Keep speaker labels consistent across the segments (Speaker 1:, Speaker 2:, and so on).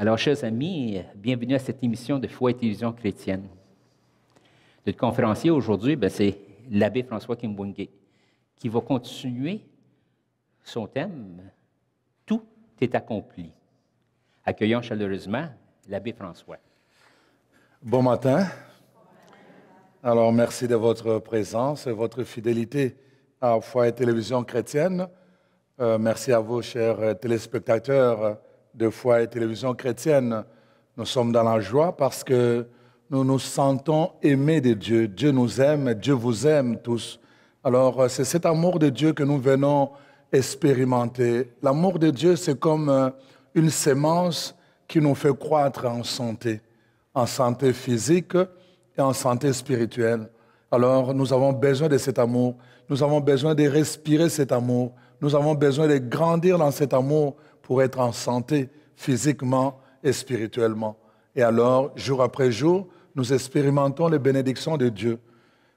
Speaker 1: Alors, chers amis, bienvenue à cette émission de Foi et télévision chrétienne. Notre conférencier aujourd'hui, ben, c'est l'abbé François Kimbungé, qui va continuer son thème Tout est accompli. Accueillons chaleureusement l'abbé François. Bon matin. Alors, merci de votre présence et votre fidélité à Foi et Télévision chrétienne. Euh, merci à vous, chers euh, téléspectateurs de fois, et télévision chrétienne, nous sommes dans la joie parce que nous nous sentons aimés de Dieu. Dieu nous aime, Dieu vous aime tous. Alors euh, c'est cet amour de Dieu que nous venons expérimenter. L'amour de Dieu, c'est comme euh, une semence qui nous fait croître en santé, en santé physique et en santé spirituelle. Alors nous avons besoin de cet amour, nous avons besoin de respirer cet amour, nous avons besoin de grandir dans cet amour pour être en santé physiquement et spirituellement. Et alors, jour après jour, nous expérimentons les bénédictions de Dieu.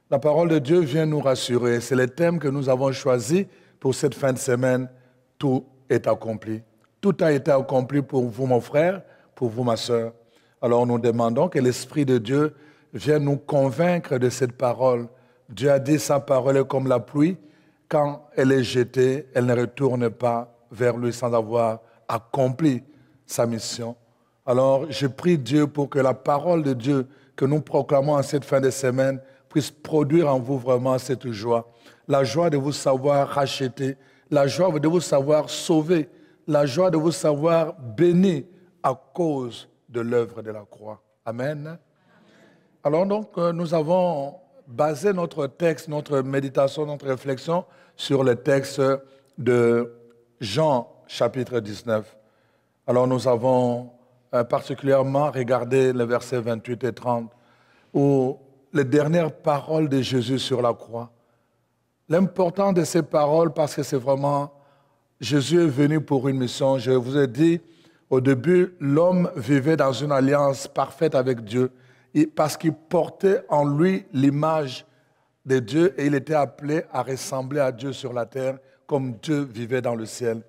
Speaker 1: La parole de Dieu vient nous rassurer. C'est le thème que nous avons choisi pour cette fin de semaine. Tout est accompli. Tout a été accompli pour vous, mon frère, pour vous, ma soeur Alors nous demandons que l'Esprit de Dieu vienne nous convaincre de cette parole. Dieu a dit sa parole est comme la pluie. Quand elle est jetée, elle ne retourne pas vers lui sans avoir accompli sa mission. Alors, je prie Dieu pour que la parole de Dieu que nous proclamons en cette fin de semaine puisse produire en vous vraiment cette joie. La joie de vous savoir racheter, la joie de vous savoir sauver, la joie de vous savoir béni à cause de l'œuvre de la croix. Amen. Alors donc, euh, nous avons basé notre texte, notre méditation, notre réflexion sur le texte de Jean chapitre 19. Alors nous avons euh, particulièrement regardé les versets 28 et 30, où les dernières paroles de Jésus sur la croix. L'important de ces paroles, parce que c'est vraiment, Jésus est venu pour une mission. Je vous ai dit au début, l'homme vivait dans une alliance parfaite avec Dieu, parce qu'il portait en lui l'image de Dieu et il était appelé à ressembler à Dieu sur la terre comme Dieu vivait dans le ciel.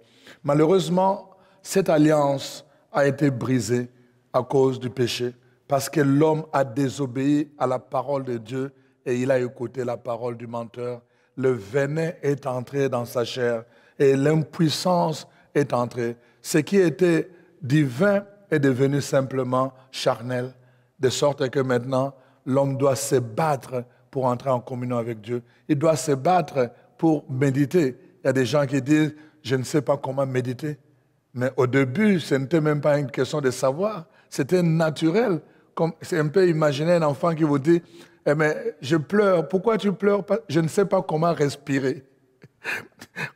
Speaker 1: Malheureusement, cette alliance a été brisée à cause du péché, parce que l'homme a désobéi à la parole de Dieu et il a écouté la parole du menteur. Le venin est entré dans sa chair et l'impuissance est entrée. Ce qui était divin est devenu simplement charnel, de sorte que maintenant l'homme doit se battre pour entrer en communion avec Dieu. Il doit se battre pour méditer il y a des gens qui disent, je ne sais pas comment méditer. Mais au début, ce n'était même pas une question de savoir, c'était naturel. C'est un peu imaginer un enfant qui vous dit, mais eh ben, je pleure, pourquoi tu pleures Je ne sais pas comment respirer.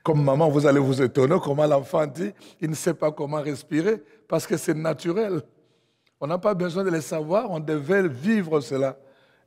Speaker 1: Comme maman, vous allez vous étonner comment l'enfant dit, il ne sait pas comment respirer, parce que c'est naturel. On n'a pas besoin de le savoir, on devait vivre cela.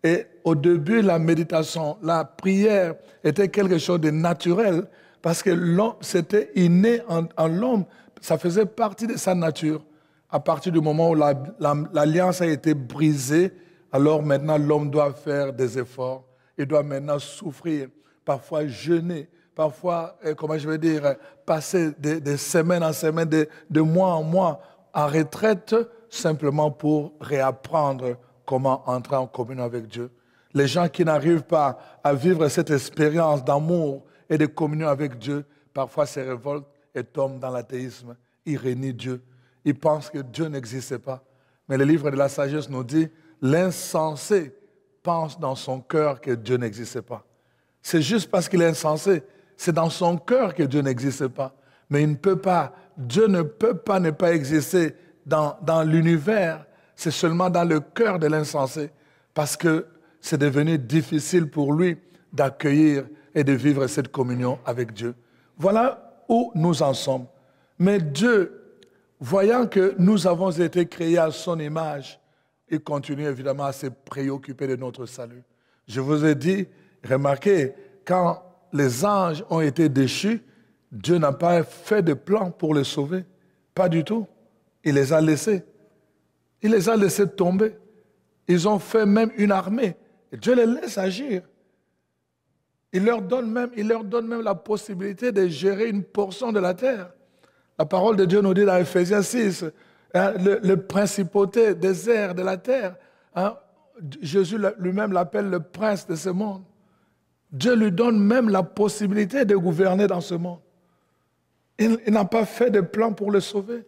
Speaker 1: Et au début, la méditation, la prière était quelque chose de naturel. Parce que l'homme, c'était inné en, l'homme. Ça faisait partie de sa nature. À partir du moment où l'alliance a été brisée, alors maintenant l'homme doit faire des efforts. Il doit maintenant souffrir, parfois jeûner, parfois, euh, comment je veux dire, passer des, de semaines en semaines, de, de mois en mois en retraite, simplement pour réapprendre comment entrer en communion avec Dieu. Les gens qui n'arrivent pas à vivre cette expérience d'amour et de communion avec Dieu, parfois se révolte et tombe dans l'athéisme. Il réunit Dieu. Il pense que Dieu n'existait pas. Mais le livre de la sagesse nous dit, l'insensé pense dans son cœur que Dieu n'existait pas. C'est juste parce qu'il est insensé. C'est dans son cœur que Dieu n'existe pas. Mais il ne peut pas, Dieu ne peut pas ne pas exister dans, dans l'univers. C'est seulement dans le cœur de l'insensé. Parce que c'est devenu difficile pour lui d'accueillir et de vivre cette communion avec Dieu. Voilà où nous en sommes. Mais Dieu, voyant que nous avons été créés à son image, il continue évidemment à se préoccuper de notre salut. Je vous ai dit, remarquez, quand les anges ont été déchus, Dieu n'a pas fait de plan pour les sauver. Pas du tout. Il les a laissés. Il les a laissés tomber. Ils ont fait même une armée. Et Dieu les laisse agir. Il leur donne même, il leur donne même la possibilité de gérer une portion de la terre. La parole de Dieu nous dit dans Ephésiens 6, hein, le, principauté des airs de la terre. Hein, Jésus lui-même l'appelle le prince de ce monde. Dieu lui donne même la possibilité de gouverner dans ce monde. Il, n'a pas fait de plan pour le sauver.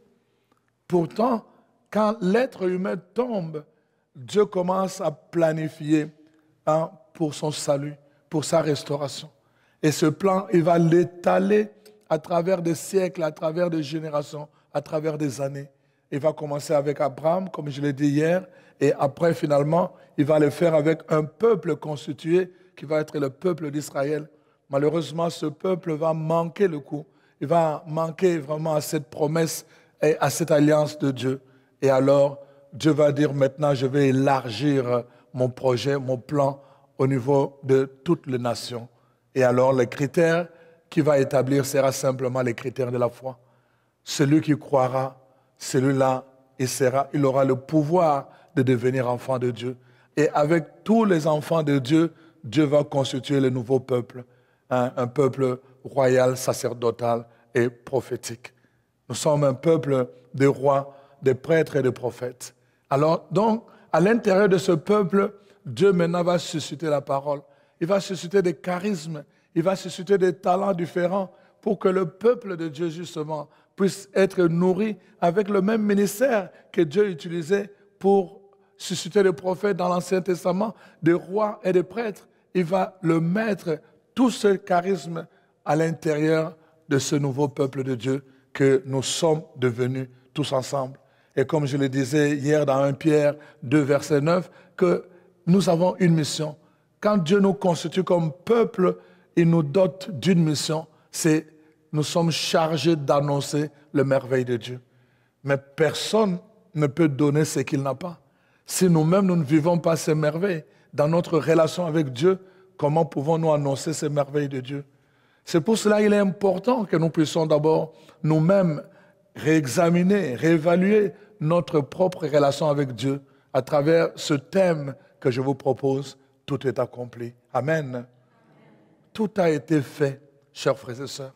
Speaker 1: Pourtant, quand l'être humain tombe, Dieu commence à planifier hein, pour son salut pour sa restauration. Et ce plan, il va l'étaler à travers des siècles, à travers des générations, à travers des années. Il va commencer avec Abraham, comme je l'ai dit hier, et après, finalement, il va le faire avec un peuple constitué qui va être le peuple d'Israël. Malheureusement, ce peuple va manquer le coup. Il va manquer vraiment à cette promesse et à cette alliance de Dieu. Et alors, Dieu va dire maintenant, je vais élargir mon projet, mon plan au niveau de toutes les nations. Et alors le critère qui va établir sera simplement les critères de la foi. Celui qui croira, celui-là, il, sera, il aura le pouvoir de devenir enfant de Dieu. Et avec tous les enfants de Dieu, Dieu va constituer le nouveau peuple, hein, un peuple royal, sacerdotal et prophétique. Nous sommes un peuple de rois, de prêtres et de prophètes. Alors, donc, à l'intérieur de ce peuple, Dieu maintenant va susciter la parole. Il va susciter des charismes. Il va susciter des talents différents pour que le peuple de Dieu, justement, puisse être nourri avec le même ministère que Dieu utilisait pour susciter les prophètes dans l'Ancien Testament, des rois et des prêtres. Il va le mettre, tout ce charisme, à l'intérieur de ce nouveau peuple de Dieu que nous sommes devenus tous ensemble. Et comme je le disais hier dans 1 Pierre 2, verset 9, que nous avons une mission. Quand Dieu nous constitue comme peuple, il nous dote d'une mission, c'est nous sommes chargés d'annoncer le merveille de Dieu. Mais personne ne peut donner ce qu'il n'a pas. Si nous-mêmes, nous ne vivons pas ces merveilles, dans notre relation avec Dieu, comment pouvons-nous annoncer ces merveilles de Dieu C'est pour cela qu'il est important que nous puissions d'abord nous-mêmes réexaminer, réévaluer notre propre relation avec Dieu à travers ce thème que je vous propose, tout est accompli. Amen. Tout a été fait, chers frères et sœurs.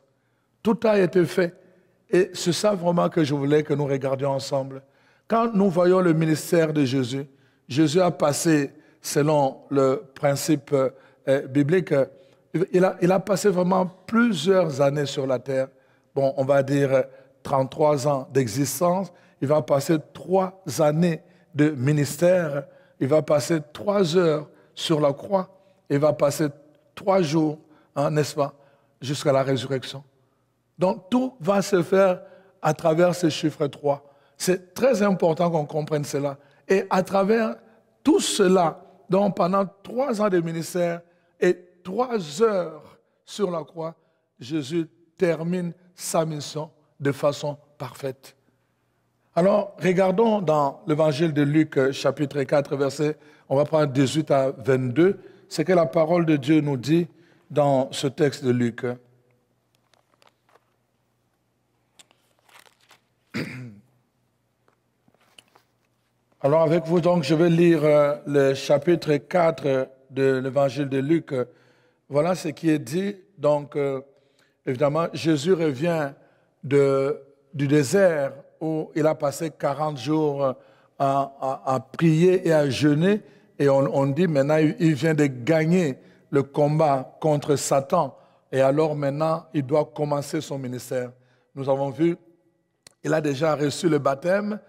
Speaker 1: Tout a été fait. Et c'est ça vraiment que je voulais que nous regardions ensemble. Quand nous voyons le ministère de Jésus, Jésus a passé, selon le principe euh, biblique, il a, il a, passé vraiment plusieurs années sur la terre. Bon, on va dire 33 euh, ans d'existence. Il va passer trois années de ministère il va passer trois heures sur la croix et va passer trois jours, hein, n'est-ce pas, jusqu'à la résurrection. Donc tout va se faire à travers ce chiffre 3. C'est très important qu'on comprenne cela. Et à travers tout cela, donc pendant trois ans de ministère et trois heures sur la croix, Jésus termine sa mission de façon parfaite. Alors, regardons dans l'évangile de Luc, euh, chapitre 4, verset, on va prendre 18 à 22, ce que la parole de Dieu nous dit dans ce texte de Luc. Alors avec vous, donc, je vais lire euh, le chapitre 4 de l'évangile de Luc. Voilà ce qui est dit. Donc, euh, évidemment, Jésus revient de, du désert où il a passé 40 jours euh, à, prier et à jeûner. Et on, dit maintenant, il vient de gagner le combat contre Satan. Et alors maintenant, il doit commencer son ministère. Nous avons vu, il a déjà reçu le baptême,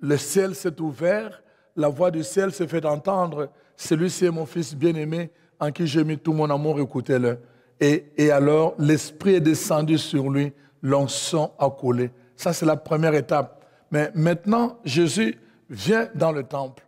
Speaker 1: le ciel s'est ouvert, la voix du ciel se fait entendre. Celui-ci est mon fils bien-aimé, en qui j'ai mis tout mon amour, écoutez-le. Et, alors, l'Esprit est descendu sur lui, l'onçon a collé. Ça, c'est la première étape. Mais maintenant, Jésus vient dans le temple.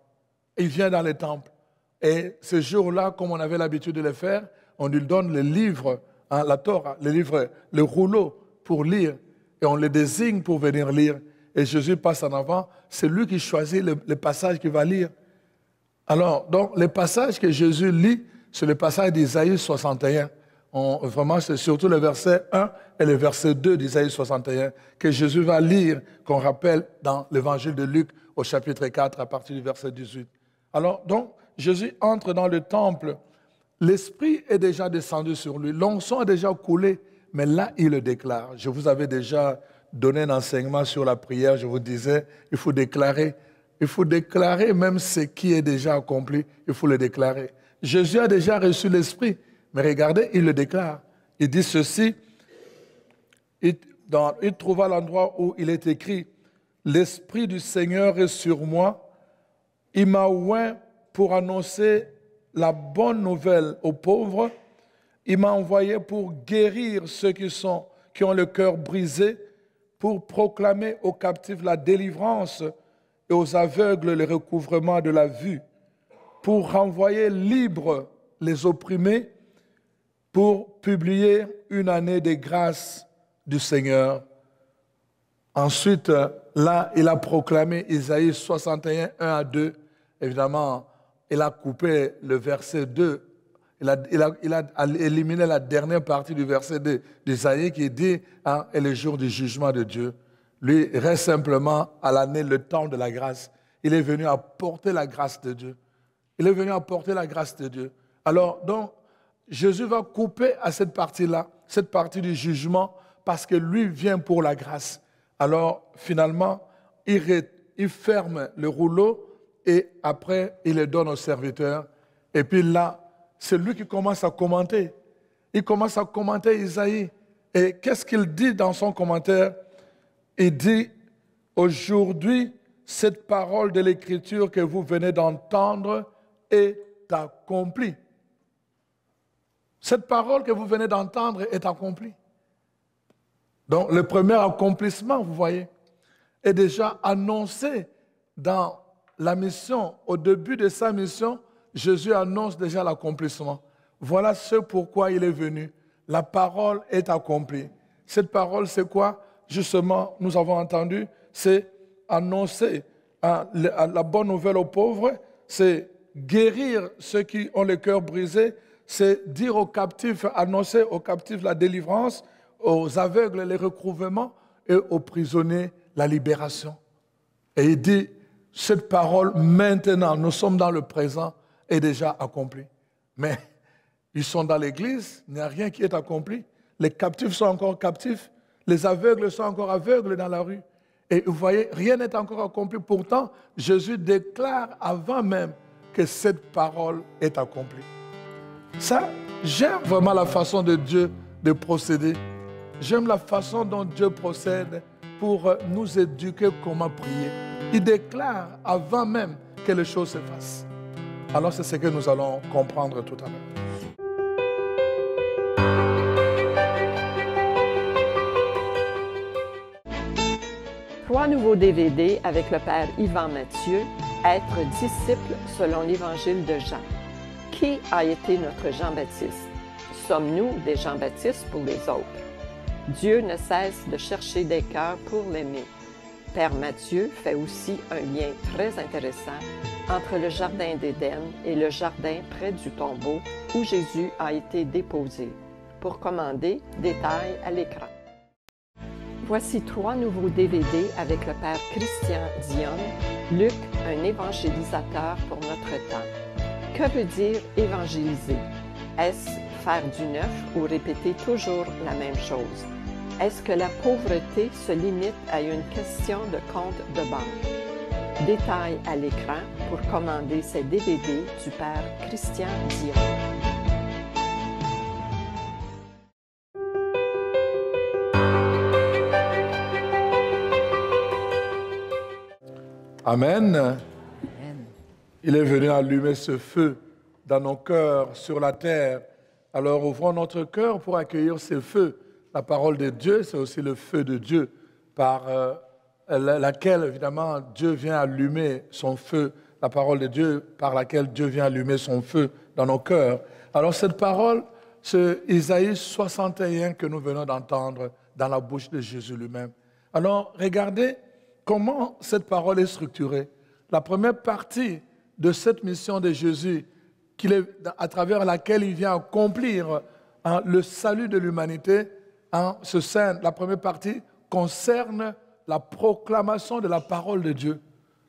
Speaker 1: Il vient dans le temple. Et ce jour-là, comme on avait l'habitude de le faire, on lui donne les livres, hein, la Torah, les livres, le rouleau pour lire. Et on les désigne pour venir lire. Et Jésus passe en avant. C'est lui qui choisit le, passage qu'il va lire. Alors, donc, le passage que Jésus lit, c'est le passage d'Isaïe 61 vraiment, c'est surtout le verset 1 et le verset 2 d'Isaïe 61 que Jésus va lire, qu'on rappelle dans l'évangile de Luc au chapitre 4 à partir du verset 18. Alors, donc, Jésus entre dans le temple. L'Esprit est déjà descendu sur lui. L'onçon est déjà coulé. Mais là, il le déclare. Je vous avais déjà donné un enseignement sur la prière. Je vous disais, il faut déclarer. Il faut déclarer même ce qui est déjà accompli. Il faut le déclarer. Jésus a déjà reçu l'Esprit. Mais regardez, il le déclare. Il dit ceci. Il, trouva l'endroit où il est écrit, L'Esprit du Seigneur est sur moi. Il m'a oint pour annoncer la bonne nouvelle aux pauvres. Il m'a envoyé pour guérir ceux qui, sont, qui ont le cœur brisé, pour proclamer aux captifs la délivrance et aux aveugles le recouvrement de la vue, pour renvoyer libres les opprimés pour publier une année des grâces du Seigneur. Ensuite, là, il a proclamé Isaïe 61, 1 à 2. Évidemment, il a coupé le verset 2. Il a, éliminé la dernière partie du verset d'Isaïe qui dit hein, Et est le jour du jugement de Dieu. Lui reste simplement à l'année le temps de la grâce. Il est venu apporter la grâce de Dieu. Il est venu apporter la grâce de Dieu. Alors, donc, Jésus va couper à cette partie-là, cette partie du jugement, parce que lui vient pour la grâce. Alors finalement, il, ferme le rouleau et après, il le donne au serviteur. Et puis là, c'est lui qui commence à commenter. Il commence à commenter Isaïe. Et qu'est-ce qu'il dit dans son commentaire Il dit, aujourd'hui, cette parole de l'Écriture que vous venez d'entendre est accomplie. Cette parole que vous venez d'entendre est accomplie. Donc le premier accomplissement, vous voyez, est déjà annoncé dans la mission. Au début de sa mission, Jésus annonce déjà l'accomplissement. Voilà ce pourquoi il est venu. La parole est accomplie. Cette parole, c'est quoi Justement, nous avons entendu, c'est annoncer la bonne nouvelle aux pauvres, c'est guérir ceux qui ont le cœur brisé, c'est dire aux captifs, annoncer aux captifs la délivrance, aux aveugles les recouvrement et aux prisonniers la libération. Et il dit, cette parole, maintenant, nous sommes dans le présent, est déjà accomplie. Mais ils sont dans l'église, il n'y a rien qui est accompli. Les captifs sont encore captifs, les aveugles sont encore aveugles dans la rue. Et vous voyez, rien n'est encore accompli. Pourtant, Jésus déclare avant même que cette parole est accomplie. Ça, j'aime vraiment la façon de Dieu de procéder. J'aime la façon dont Dieu procède pour euh, nous éduquer comment prier. Il déclare avant même que les choses se fassent. Alors c'est ce que nous allons comprendre tout à l'heure.
Speaker 2: trois nouveaux DVD avec le Père Yvan Mathieu, Être disciple selon l'Évangile de Jean. Qui a été notre Jean-Baptiste? Sommes-nous des jean baptistes pour les autres? Dieu ne cesse de chercher des cœurs pour l'aimer. Père Mathieu fait aussi un lien très intéressant entre le jardin d'Éden et le jardin près du tombeau où Jésus a été déposé. Pour commander, détails à l'écran. Voici trois nouveaux DVD avec le Père Christian Dion, Luc, un évangélisateur pour notre temps. Que veut dire évangéliser? Est-ce faire du neuf ou répéter toujours la même chose? Est-ce que la pauvreté se limite à une question de compte de banque? Détail à l'écran pour commander ces DVD du père Christian Dion.
Speaker 1: Amen. Il est venu allumer ce feu dans nos cœurs, sur la terre. Alors ouvrons notre cœur pour accueillir ce feu. La parole de Dieu, c'est aussi le feu de Dieu, par euh, laquelle, évidemment, Dieu vient allumer son feu. La parole de Dieu, par laquelle Dieu vient allumer son feu dans nos cœurs. Alors cette parole, c'est Isaïe 61 que nous venons d'entendre dans la bouche de Jésus lui-même. Alors regardez comment cette parole est structurée. La première partie, de cette mission de Jésus est, à travers laquelle il vient accomplir hein, le salut de l'humanité. Hein, ce sein, la première partie, concerne la proclamation de la parole de Dieu.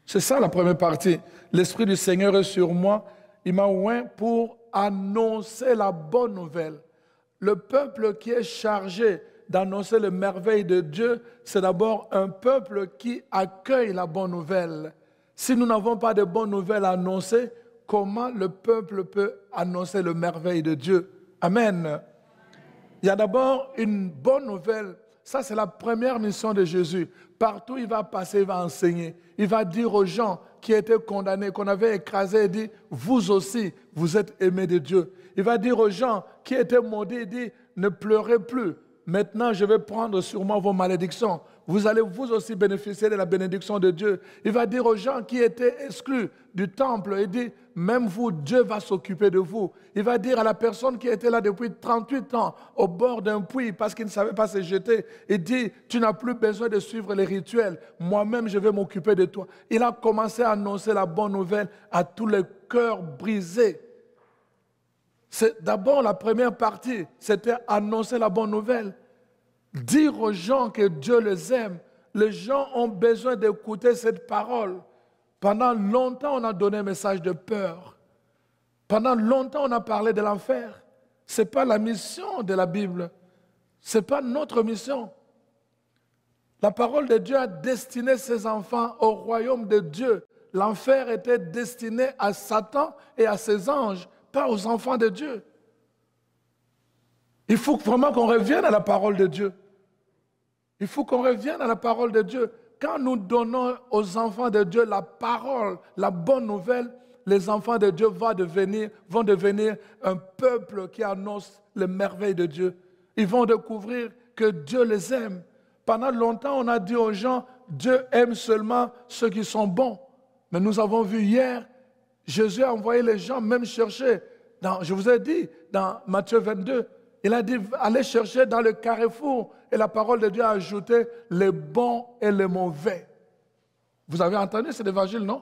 Speaker 1: C'est ça la première partie. L'Esprit du Seigneur est sur moi. Il m'a oint pour annoncer la bonne nouvelle. Le peuple qui est chargé d'annoncer les merveilles de Dieu, c'est d'abord un peuple qui accueille la bonne nouvelle. Si nous n'avons pas de bonnes nouvelles à annoncer, comment le peuple peut annoncer le merveille de Dieu Amen. Il y a d'abord une bonne nouvelle. Ça, c'est la première mission de Jésus. Partout, il va passer, il va enseigner. Il va dire aux gens qui étaient condamnés, qu'on avait écrasés, il dit, vous aussi, vous êtes aimés de Dieu. Il va dire aux gens qui étaient maudits, il dit, ne pleurez plus. Maintenant, je vais prendre sur moi vos malédictions vous allez vous aussi bénéficier de la bénédiction de Dieu. Il va dire aux gens qui étaient exclus du temple, il dit, même vous, Dieu va s'occuper de vous. Il va dire à la personne qui était là depuis 38 ans, au bord d'un puits, parce qu'il ne savait pas se jeter, il dit, tu n'as plus besoin de suivre les rituels, moi-même je vais m'occuper de toi. Il a commencé à annoncer la bonne nouvelle à tous les cœurs brisés. C'est d'abord la première partie, c'était annoncer la bonne nouvelle dire aux gens que Dieu les aime. Les gens ont besoin d'écouter cette parole. Pendant longtemps, on a donné un message de peur. Pendant longtemps, on a parlé de l'enfer. Ce n'est pas la mission de la Bible. Ce n'est pas notre mission. La parole de Dieu a destiné ses enfants au royaume de Dieu. L'enfer était destiné à Satan et à ses anges, pas aux enfants de Dieu. Il faut vraiment qu'on revienne à la parole de Dieu. Il faut qu'on revienne à la parole de Dieu. Quand nous donnons aux enfants de Dieu la parole, la bonne nouvelle, les enfants de Dieu vont devenir, vont devenir un peuple qui annonce les merveilles de Dieu. Ils vont découvrir que Dieu les aime. Pendant longtemps, on a dit aux gens, Dieu aime seulement ceux qui sont bons. Mais nous avons vu hier, Jésus a envoyé les gens même chercher. Dans, je vous ai dit, dans Matthieu 22, il a dit, allez chercher dans le carrefour et la parole de Dieu a ajouté les bons et les mauvais. Vous avez entendu cet évangile, non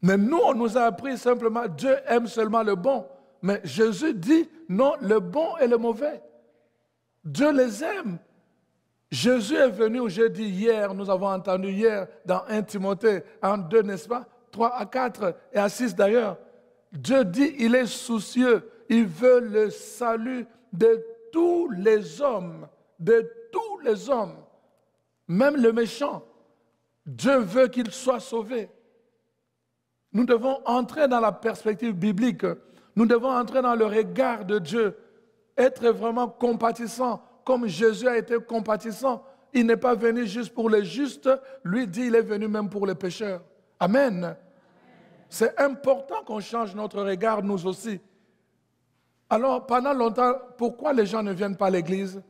Speaker 1: Mais nous, on nous a appris simplement, Dieu aime seulement le bon. Mais Jésus dit, non, le bon et le mauvais. Dieu les aime. Jésus est venu, je dit hier, nous avons entendu hier dans 1 Timothée, en 2, n'est-ce pas 3 à 4 et à 6 d'ailleurs. Dieu dit, il est soucieux, il veut le salut de tous les hommes, de tous les hommes, même le méchant. Dieu veut qu'il soit sauvé. Nous devons entrer dans la perspective biblique. Nous devons entrer dans le regard de Dieu, être vraiment compatissant, comme Jésus a été compatissant. Il n'est pas venu juste pour les justes, lui dit il est venu même pour les pécheurs. Amen. C'est important qu'on change notre regard, nous aussi. Alors, pendant longtemps, pourquoi les gens ne viennent pas à l'église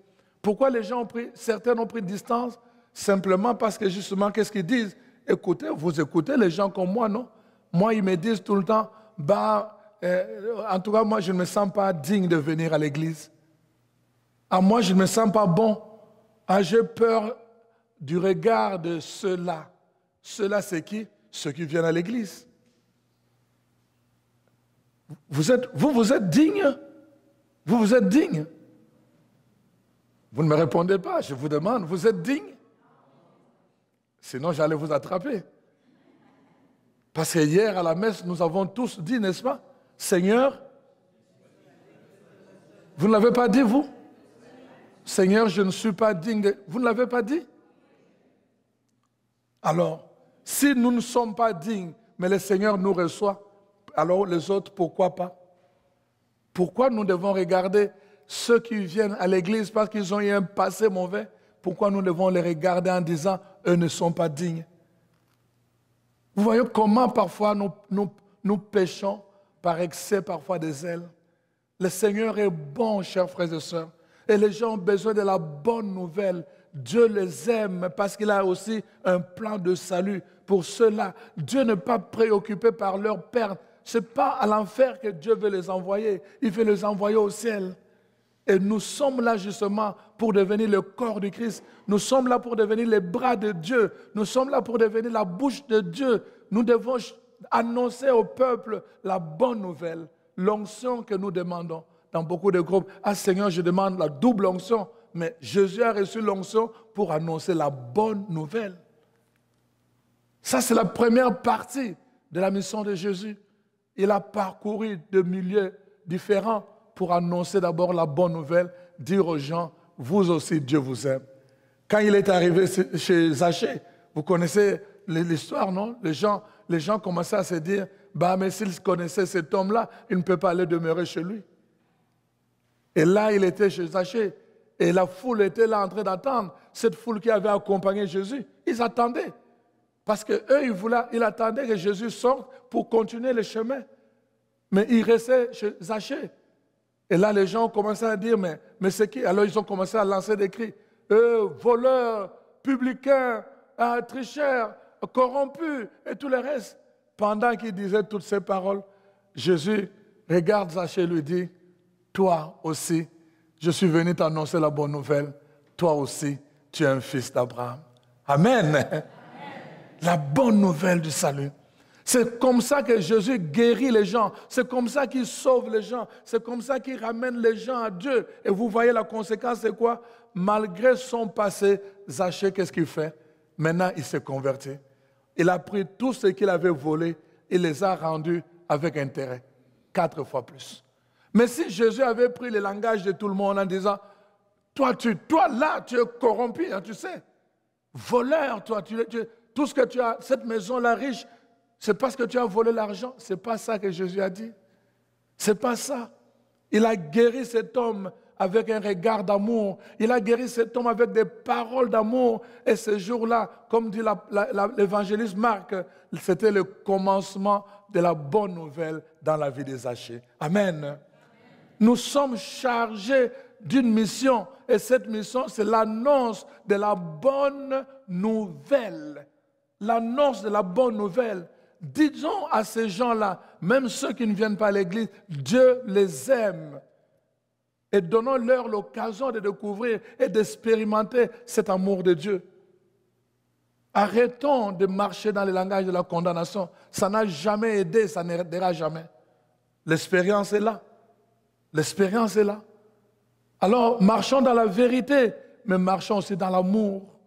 Speaker 1: pourquoi les gens ont pris, certains ont pris distance Simplement parce que justement, qu'est-ce qu'ils disent Écoutez, vous écoutez les gens comme moi, non Moi, ils me disent tout le temps, bah, euh, en tout cas, moi, je ne me sens pas digne de venir à l'église. À ah, moi, je ne me sens pas bon. Ah, j'ai peur du regard de ceux-là. Ceux-là, c'est qui Ceux qui viennent à l'église. Vous, êtes, vous, vous êtes digne Vous, vous êtes digne vous ne me répondez pas, je vous demande, vous êtes digne Sinon, j'allais vous attraper. Parce que hier à la messe, nous avons tous dit, n'est-ce pas Seigneur, vous ne l'avez pas dit, vous Seigneur, je ne suis pas digne Vous ne l'avez pas dit Alors, si nous ne sommes pas dignes, mais le Seigneur nous reçoit, alors les autres, pourquoi pas Pourquoi nous devons regarder ceux qui viennent à l'église parce qu'ils ont eu un passé mauvais, pourquoi nous devons les regarder en disant, eux ne sont pas dignes Vous voyez comment parfois nous, nous, nous péchons par excès parfois des ailes. Le Seigneur est bon, chers frères et sœurs. Et les gens ont besoin de la bonne nouvelle. Dieu les aime parce qu'il a aussi un plan de salut pour ceux-là. Dieu n'est pas préoccupé par leur perte. Ce n'est pas à l'enfer que Dieu veut les envoyer. Il veut les envoyer au ciel. Et nous sommes là justement pour devenir le corps du Christ. Nous sommes là pour devenir les bras de Dieu. Nous sommes là pour devenir la bouche de Dieu. Nous devons annoncer au peuple la bonne nouvelle, l'onction que nous demandons dans beaucoup de groupes. Ah Seigneur, je demande la double onction. Mais Jésus a reçu l'onction pour annoncer la bonne nouvelle. Ça, c'est la première partie de la mission de Jésus. Il a parcouru de milieux différents pour annoncer d'abord la bonne nouvelle, dire aux gens, vous aussi, Dieu vous aime. Quand il est arrivé chez Zachée, vous connaissez l'histoire, non les gens, les gens commençaient à se dire, bah, mais s'ils connaissaient cet homme-là, il ne peut pas aller demeurer chez lui. Et là, il était chez Zachée. Et la foule était là en train d'attendre. Cette foule qui avait accompagné Jésus, ils attendaient. Parce qu'eux, ils, ils attendaient que Jésus sorte pour continuer le chemin. Mais ils restait chez Zachée. Et là, les gens ont commencé à dire, mais, mais c'est qui Alors ils ont commencé à lancer des cris. Eux, voleurs, publicains, tricheurs, corrompus et tout le reste. Pendant qu'il disait toutes ces paroles, Jésus regarde Zachée et lui dit, toi aussi, je suis venu t'annoncer la bonne nouvelle. Toi aussi, tu es un fils d'Abraham. Amen. La bonne nouvelle du salut. C'est comme ça que Jésus guérit les gens. C'est comme ça qu'il sauve les gens. C'est comme ça qu'il ramène les gens à Dieu. Et vous voyez la conséquence, c'est quoi Malgré son passé, Zachée, qu'est-ce qu'il fait Maintenant, il s'est converti. Il a pris tout ce qu'il avait volé et les a rendus avec intérêt. Quatre fois plus. Mais si Jésus avait pris le langage de tout le monde en disant, toi, tu, toi là, tu es corrompu, hein, tu sais. Voleur, toi, tu, tout ce que tu as, cette maison-là riche, c'est parce que tu as volé l'argent. C'est pas ça que Jésus a dit. C'est pas ça. Il a guéri cet homme avec un regard d'amour. Il a guéri cet homme avec des paroles d'amour. Et ce jour-là, comme dit l'évangéliste Marc, c'était le commencement de la bonne nouvelle dans la vie des Hachés. Amen. Nous sommes chargés d'une mission. Et cette mission, c'est l'annonce de la bonne nouvelle. L'annonce de la bonne nouvelle disons à ces gens-là, même ceux qui ne viennent pas à l'église, Dieu les aime. Et donnons-leur l'occasion de découvrir et d'expérimenter cet amour de Dieu. Arrêtons de marcher dans le langage de la condamnation. Ça n'a jamais aidé, ça n'aidera jamais. L'expérience est là. L'expérience est là. Alors, marchons dans la vérité, mais marchons aussi dans l'amour.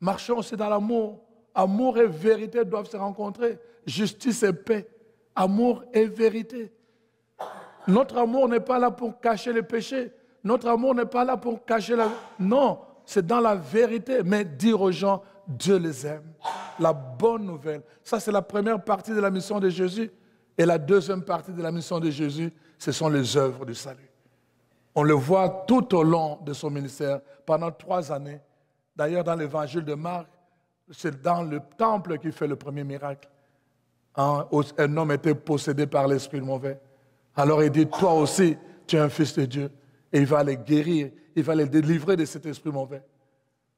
Speaker 1: Marchons aussi dans l'amour. Amour et vérité doivent se rencontrer. Justice et paix. Amour et vérité. Notre amour n'est pas là pour cacher les péchés. Notre amour n'est pas là pour cacher la... Non, c'est dans la vérité. Mais dire aux gens, Dieu les aime. La bonne nouvelle. Ça, c'est la première partie de la mission de Jésus. Et la deuxième partie de la mission de Jésus, ce sont les œuvres du salut. On le voit tout au long de son ministère, pendant trois années. D'ailleurs, dans l'évangile de Marc, c'est dans le temple qu'il fait le premier miracle. Hein, un homme était possédé par l'esprit mauvais. Alors il dit, toi aussi, tu es un fils de Dieu. Et il va les guérir, il va les délivrer de cet esprit mauvais.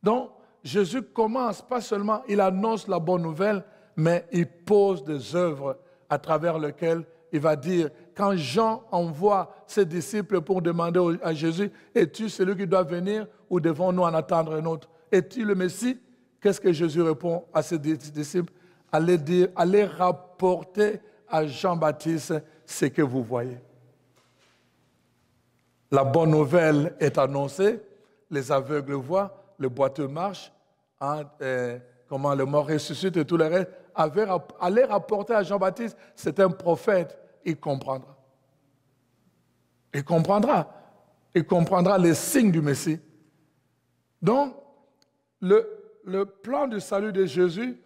Speaker 1: Donc, Jésus commence, pas seulement il annonce la bonne nouvelle, mais il pose des œuvres à travers lesquelles il va dire, quand Jean envoie ses disciples pour demander à Jésus, es-tu celui qui doit venir ou devons-nous en attendre un autre Es-tu le Messie Qu'est-ce que Jésus répond à ses disciples allez, dire, allez rapporter à Jean-Baptiste ce que vous voyez. La bonne nouvelle est annoncée, les aveugles voient, le boiteux marche, hein, euh, comment le mort ressuscite et tout le reste. allez rapporter à Jean-Baptiste, c'est un prophète, il comprendra. Il comprendra. Il comprendra les signes du Messie. Donc, le, le plan du salut de Jésus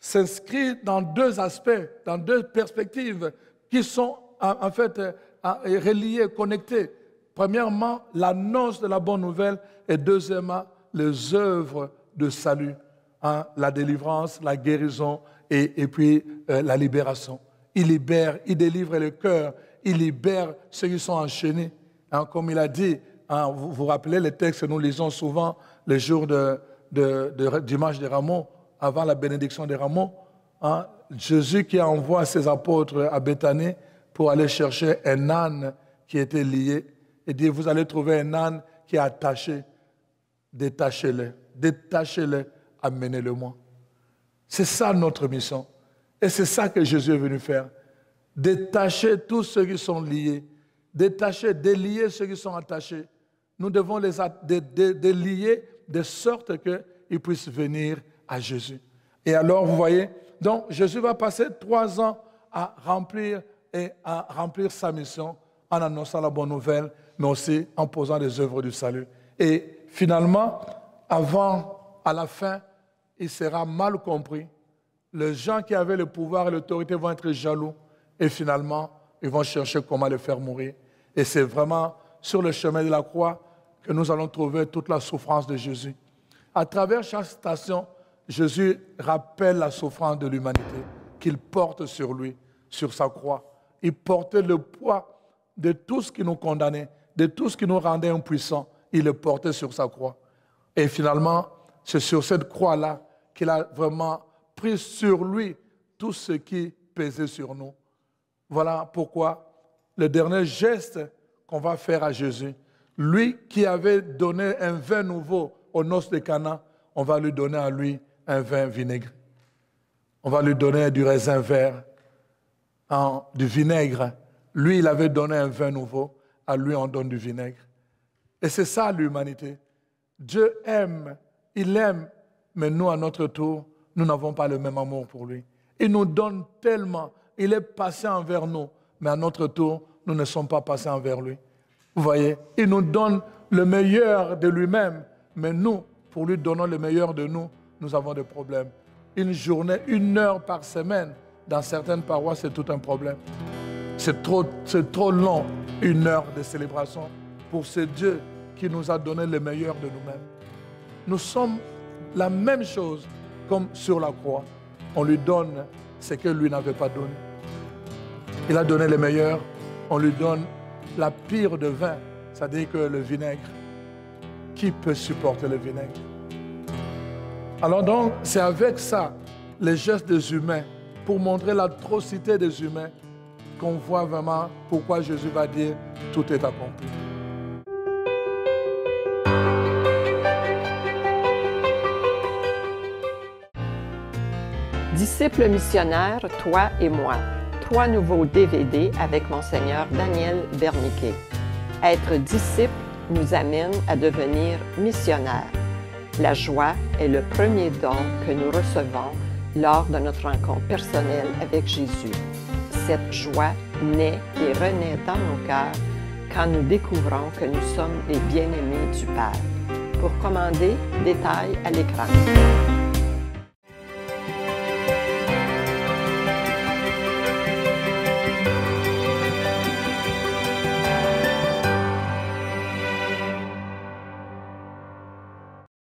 Speaker 1: s'inscrit dans deux aspects, dans deux perspectives qui sont en fait euh, reliées, connectées. Premièrement, l'annonce de la bonne nouvelle et deuxièmement, les œuvres de salut, hein, la délivrance, la guérison et, puis euh, la libération. Il libère, il délivre le cœur, il libère ceux qui sont enchaînés. Hein, comme il a dit, hein, vous vous rappelez les textes que nous lisons souvent les jours de, d'image de, dimanche des avant la bénédiction des rameaux, hein, Jésus qui envoie ses apôtres à Bethany pour aller chercher un âne qui était lié. Et dit, vous allez trouver un âne qui est attaché. Détachez-le. Détachez-le. Amenez-le-moi. C'est ça notre mission. Et c'est ça que Jésus est venu faire. Détacher tous ceux qui sont liés. Détacher, délier ceux qui sont attachés. Nous devons les délier de sorte qu'ils puissent venir à Jésus. Et alors, vous voyez, donc Jésus va passer trois ans à remplir et à remplir sa mission en annonçant la bonne nouvelle, mais aussi en posant des œuvres du salut. Et finalement, avant, à la fin, il sera mal compris. Les gens qui avaient le pouvoir et l'autorité vont être jaloux et finalement, ils vont chercher comment le faire mourir. Et c'est vraiment sur le chemin de la croix que nous allons trouver toute la souffrance de Jésus. À travers chaque station, Jésus rappelle la souffrance de l'humanité qu'il porte sur lui, sur sa croix. Il portait le poids de tout ce qui nous condamnait, de tout ce qui nous rendait impuissants. Il le portait sur sa croix. Et finalement, c'est sur cette croix-là qu'il a vraiment pris sur lui tout ce qui pesait sur nous. Voilà pourquoi le dernier geste qu'on va faire à Jésus, lui qui avait donné un vin nouveau au noces de Cana, on va lui donner à lui un vin vinaigre. On va lui donner du raisin vert, hein, du vinaigre. Lui, il avait donné un vin nouveau. À lui, on donne du vinaigre. Et c'est ça l'humanité. Dieu aime, il aime, mais nous, à notre tour, nous n'avons pas le même amour pour lui. Il nous donne tellement, il est patient envers nous, mais à notre tour, nous ne sommes pas patients envers lui. Vous voyez, il nous donne le meilleur de lui-même, mais nous, pour lui donner le meilleur de nous, nous avons des problèmes. Une journée, une heure par semaine, dans certaines paroisses, c'est tout un problème. C'est trop, c'est trop long, une heure de célébration pour ce Dieu qui nous a donné le meilleur de nous-mêmes. Nous sommes la même chose comme sur la croix. On lui donne ce que lui n'avait pas donné. Il a donné le meilleur, on lui donne la pire de vin, c'est-à-dire que le vinaigre. Qui peut supporter le vinaigre Alors donc, c'est avec ça, les gestes des humains, pour montrer l'atrocité des humains, qu'on voit vraiment pourquoi Jésus va dire, tout est accompli.
Speaker 2: Disciples missionnaires, toi et moi trois nouveaux DVD avec Monseigneur Daniel Berniquet. Être disciple nous amène à devenir missionnaire. La joie est le premier don que nous recevons lors de notre rencontre personnelle avec Jésus. Cette joie naît et renaît dans nos cœurs quand nous découvrons que nous sommes les bien-aimés du Père. Pour commander, détails à l'écran.